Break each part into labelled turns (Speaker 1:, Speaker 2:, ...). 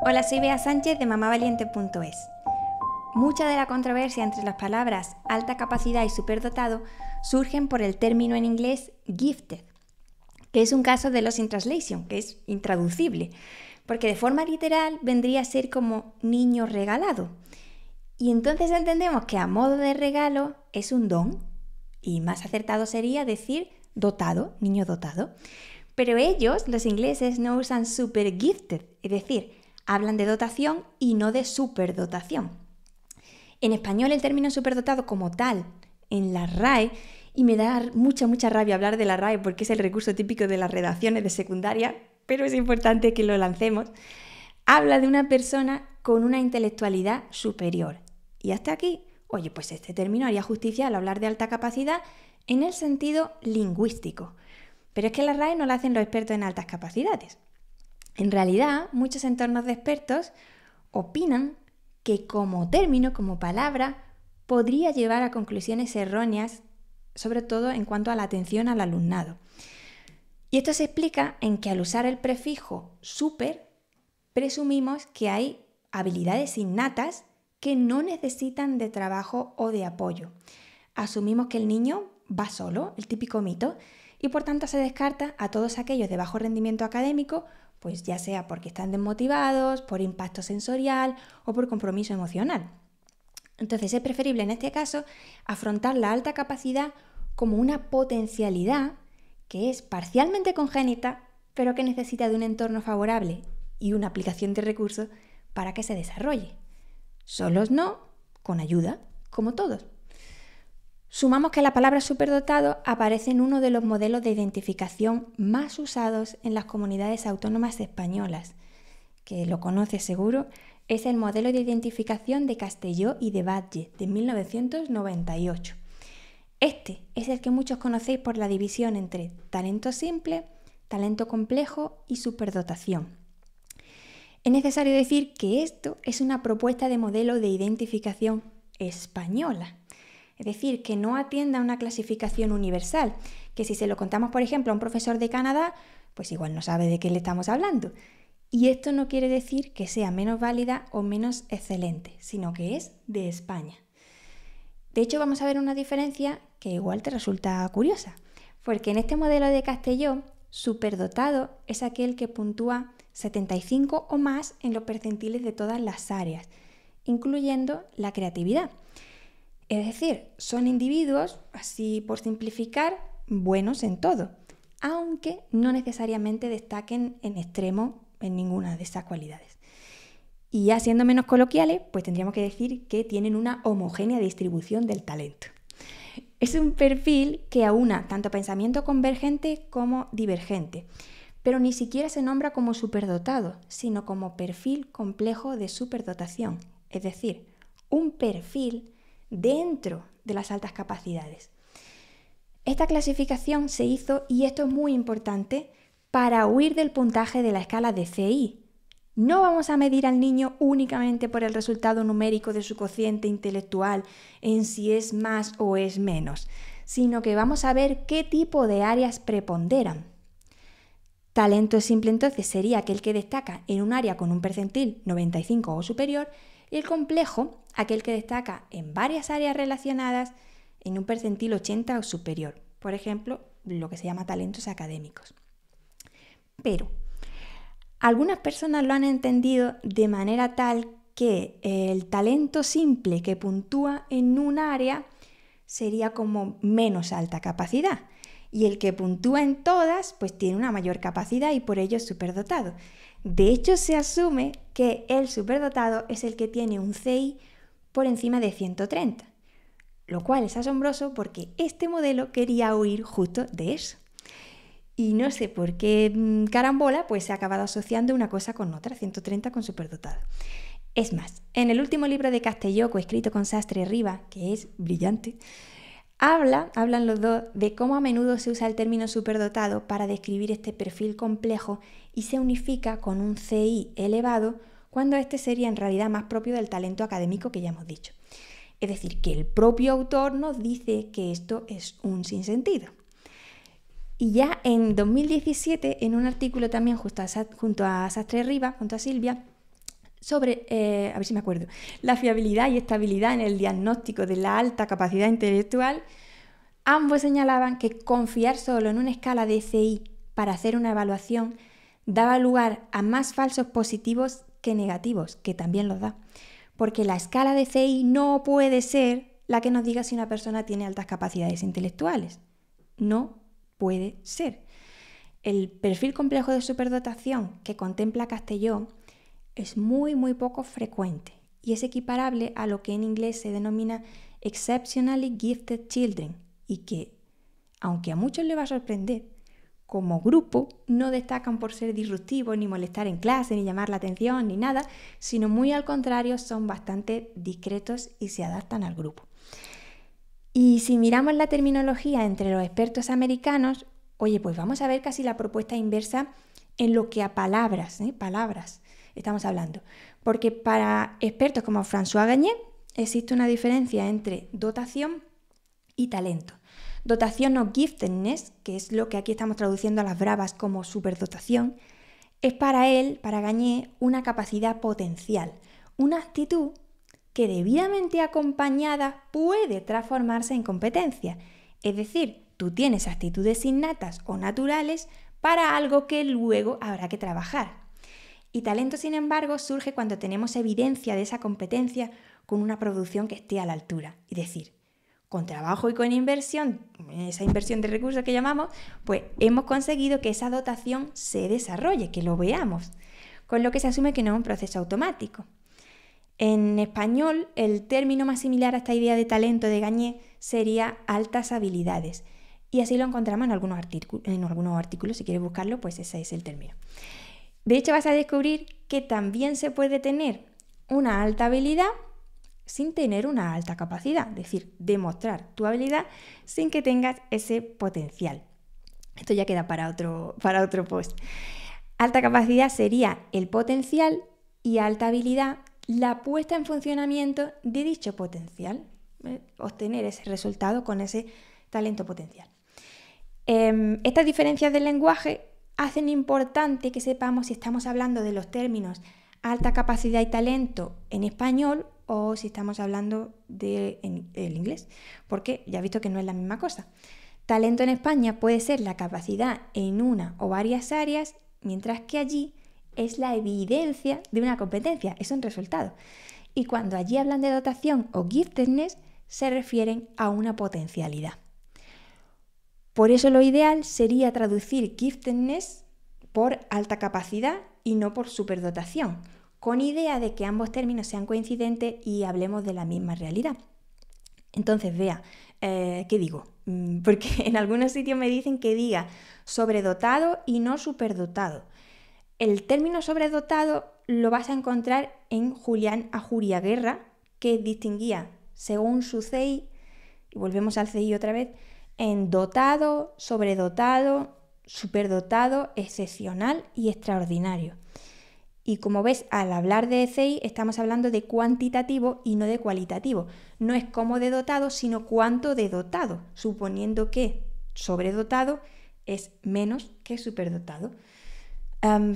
Speaker 1: Hola, soy Bea Sánchez de mamavaliente.es. Mucha de la controversia entre las palabras alta capacidad y superdotado surgen por el término en inglés gifted, que es un caso de los in translation, que es intraducible, porque de forma literal vendría a ser como niño regalado. Y entonces entendemos que a modo de regalo es un don, y más acertado sería decir dotado, niño dotado. Pero ellos, los ingleses, no usan super gifted, es decir, hablan de dotación y no de superdotación. En español el término superdotado como tal en la RAE, y me da mucha, mucha rabia hablar de la RAE porque es el recurso típico de las redacciones de secundaria, pero es importante que lo lancemos, habla de una persona con una intelectualidad superior. Y hasta aquí, oye, pues este término haría justicia al hablar de alta capacidad en el sentido lingüístico. Pero es que la RAE no la hacen los expertos en altas capacidades. En realidad, muchos entornos de expertos opinan que como término, como palabra, podría llevar a conclusiones erróneas, sobre todo en cuanto a la atención al alumnado. Y esto se explica en que al usar el prefijo super, presumimos que hay habilidades innatas que no necesitan de trabajo o de apoyo. Asumimos que el niño va solo, el típico mito, y por tanto se descarta a todos aquellos de bajo rendimiento académico pues ya sea porque están desmotivados, por impacto sensorial o por compromiso emocional. Entonces es preferible en este caso afrontar la alta capacidad como una potencialidad que es parcialmente congénita, pero que necesita de un entorno favorable y una aplicación de recursos para que se desarrolle. Solos no, con ayuda, como todos. Sumamos que la palabra superdotado aparece en uno de los modelos de identificación más usados en las comunidades autónomas españolas, que lo conoce seguro, es el modelo de identificación de Castelló y de Batlle de 1998. Este es el que muchos conocéis por la división entre talento simple, talento complejo y superdotación. Es necesario decir que esto es una propuesta de modelo de identificación española es decir, que no atienda a una clasificación universal, que si se lo contamos, por ejemplo, a un profesor de Canadá, pues igual no sabe de qué le estamos hablando. Y esto no quiere decir que sea menos válida o menos excelente, sino que es de España. De hecho, vamos a ver una diferencia que igual te resulta curiosa, porque en este modelo de Castelló, superdotado es aquel que puntúa 75 o más en los percentiles de todas las áreas, incluyendo la creatividad. Es decir, son individuos, así por simplificar, buenos en todo, aunque no necesariamente destaquen en extremo en ninguna de esas cualidades. Y ya siendo menos coloquiales, pues tendríamos que decir que tienen una homogénea distribución del talento. Es un perfil que aúna tanto pensamiento convergente como divergente, pero ni siquiera se nombra como superdotado, sino como perfil complejo de superdotación, es decir, un perfil dentro de las altas capacidades. Esta clasificación se hizo, y esto es muy importante, para huir del puntaje de la escala de CI. No vamos a medir al niño únicamente por el resultado numérico de su cociente intelectual en si es más o es menos, sino que vamos a ver qué tipo de áreas preponderan. Talento simple entonces sería aquel que destaca en un área con un percentil 95 o superior y el complejo, aquel que destaca en varias áreas relacionadas en un percentil 80 o superior, por ejemplo, lo que se llama talentos académicos. Pero algunas personas lo han entendido de manera tal que el talento simple que puntúa en un área sería como menos alta capacidad y el que puntúa en todas pues tiene una mayor capacidad y por ello es superdotado. De hecho, se asume que el superdotado es el que tiene un CI por encima de 130, lo cual es asombroso porque este modelo quería huir justo de eso. Y no sé por qué mm, carambola, pues se ha acabado asociando una cosa con otra, 130 con superdotado. Es más, en el último libro de Castelló, escrito con Sastre Riva, que es brillante, Habla, hablan los dos de cómo a menudo se usa el término superdotado para describir este perfil complejo y se unifica con un CI elevado cuando este sería en realidad más propio del talento académico que ya hemos dicho. Es decir, que el propio autor nos dice que esto es un sinsentido. Y ya en 2017, en un artículo también justo junto a Sastre Riva, junto a Silvia, sobre, eh, a ver si me acuerdo, la fiabilidad y estabilidad en el diagnóstico de la alta capacidad intelectual, ambos señalaban que confiar solo en una escala de CI para hacer una evaluación daba lugar a más falsos positivos que negativos, que también los da, porque la escala de CI no puede ser la que nos diga si una persona tiene altas capacidades intelectuales. No puede ser. El perfil complejo de superdotación que contempla Castellón es muy, muy poco frecuente y es equiparable a lo que en inglés se denomina Exceptionally Gifted Children y que, aunque a muchos les va a sorprender, como grupo no destacan por ser disruptivos, ni molestar en clase, ni llamar la atención, ni nada, sino muy al contrario son bastante discretos y se adaptan al grupo. Y si miramos la terminología entre los expertos americanos, oye, pues vamos a ver casi la propuesta inversa en lo que a palabras, ¿eh? palabras estamos hablando. Porque para expertos como François Gagné existe una diferencia entre dotación y talento. Dotación o giftedness, que es lo que aquí estamos traduciendo a las bravas como superdotación, es para él, para Gagné, una capacidad potencial, una actitud que debidamente acompañada puede transformarse en competencia. Es decir, tú tienes actitudes innatas o naturales para algo que luego habrá que trabajar. Y talento, sin embargo, surge cuando tenemos evidencia de esa competencia con una producción que esté a la altura. Es decir, con trabajo y con inversión, esa inversión de recursos que llamamos, pues hemos conseguido que esa dotación se desarrolle, que lo veamos, con lo que se asume que no es un proceso automático. En español, el término más similar a esta idea de talento de Gañé sería altas habilidades. Y así lo encontramos en algunos, en algunos artículos, si quieres buscarlo, pues ese es el término. De hecho, vas a descubrir que también se puede tener una alta habilidad sin tener una alta capacidad, es decir, demostrar tu habilidad sin que tengas ese potencial. Esto ya queda para otro, para otro post. Alta capacidad sería el potencial y alta habilidad la puesta en funcionamiento de dicho potencial, eh, obtener ese resultado con ese talento potencial. Em, estas diferencias del lenguaje hacen importante que sepamos si estamos hablando de los términos alta capacidad y talento en español o si estamos hablando del el inglés, porque ya he visto que no es la misma cosa. Talento en España puede ser la capacidad en una o varias áreas, mientras que allí es la evidencia de una competencia, es un resultado. Y cuando allí hablan de dotación o giftedness, se refieren a una potencialidad. Por eso lo ideal sería traducir giftedness por alta capacidad y no por superdotación, con idea de que ambos términos sean coincidentes y hablemos de la misma realidad. Entonces, vea, eh, ¿qué digo? Mm, porque en algunos sitios me dicen que diga sobredotado y no superdotado. El término sobredotado lo vas a encontrar en Julián Ajuria Guerra, que distinguía, según su CI, y volvemos al CI otra vez, en dotado, sobredotado, superdotado, excepcional y extraordinario. Y como ves, al hablar de CI estamos hablando de cuantitativo y no de cualitativo. No es como de dotado, sino cuánto de dotado, suponiendo que sobredotado es menos que superdotado.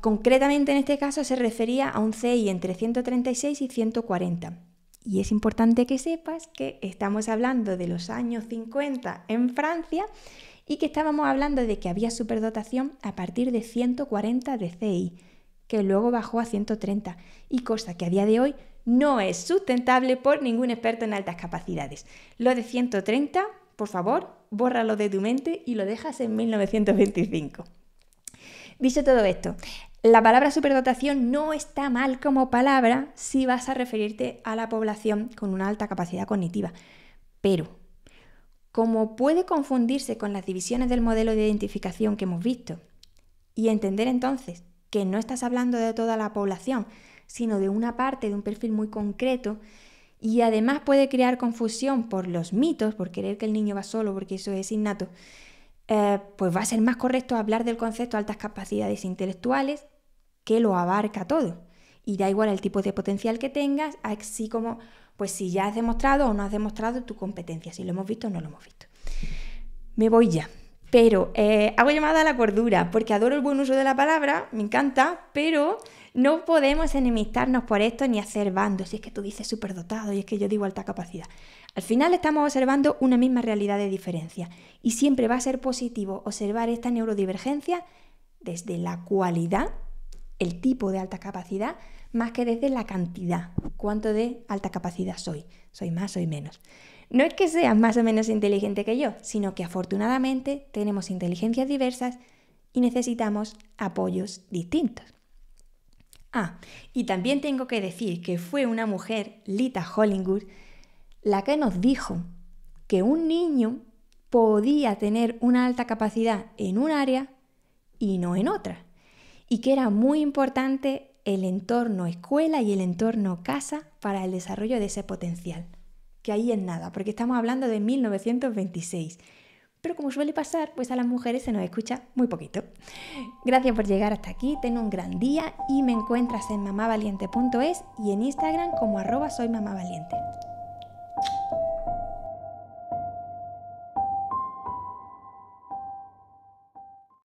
Speaker 1: concretamente en este caso se refería a un CI entre 136 y 140. Y es importante que sepas que estamos hablando de los años 50 en Francia y que estábamos hablando de que había superdotación a partir de 140 de CI, que luego bajó a 130, y cosa que a día de hoy no es sustentable por ningún experto en altas capacidades. Lo de 130, por favor, bórralo de tu mente y lo dejas en 1925. Dicho todo esto, la palabra superdotación no está mal como palabra si vas a referirte a la población con una alta capacidad cognitiva, pero como puede confundirse con las divisiones del modelo de identificación que hemos visto y entender entonces que no estás hablando de toda la población, sino de una parte de un perfil muy concreto, y además puede crear confusión por los mitos, por creer que el niño va solo, porque eso es innato, eh, pues va a ser más correcto hablar del concepto de altas capacidades intelectuales que lo abarca todo. Y da igual el tipo de potencial que tengas, así como pues si ya has demostrado o no has demostrado tu competencia, si lo hemos visto o no lo hemos visto. Me voy ya. Pero eh, hago llamada a la cordura, porque adoro el buen uso de la palabra, me encanta, pero no podemos enemistarnos por esto ni hacer bandos. Si es que tú dices superdotado y es que yo digo alta capacidad. Al final estamos observando una misma realidad de diferencia y siempre va a ser positivo observar esta neurodivergencia desde la cualidad el tipo de alta capacidad más que desde la cantidad, cuánto de alta capacidad soy, soy más, soy menos. No es que seas más o menos inteligente que yo, sino que afortunadamente tenemos inteligencias diversas y necesitamos apoyos distintos. Ah, y también tengo que decir que fue una mujer, Lita Hollingwood, la que nos dijo que un niño podía tener una alta capacidad en un área y no en otra y que era muy importante el entorno escuela y el entorno casa para el desarrollo de ese potencial. Que ahí es nada, porque estamos hablando de 1926. Pero como suele pasar, pues a las mujeres se nos escucha muy poquito. Gracias por llegar hasta aquí, ten un gran día y me encuentras en mamavaliente.es y en Instagram como arroba soy mamavaliente.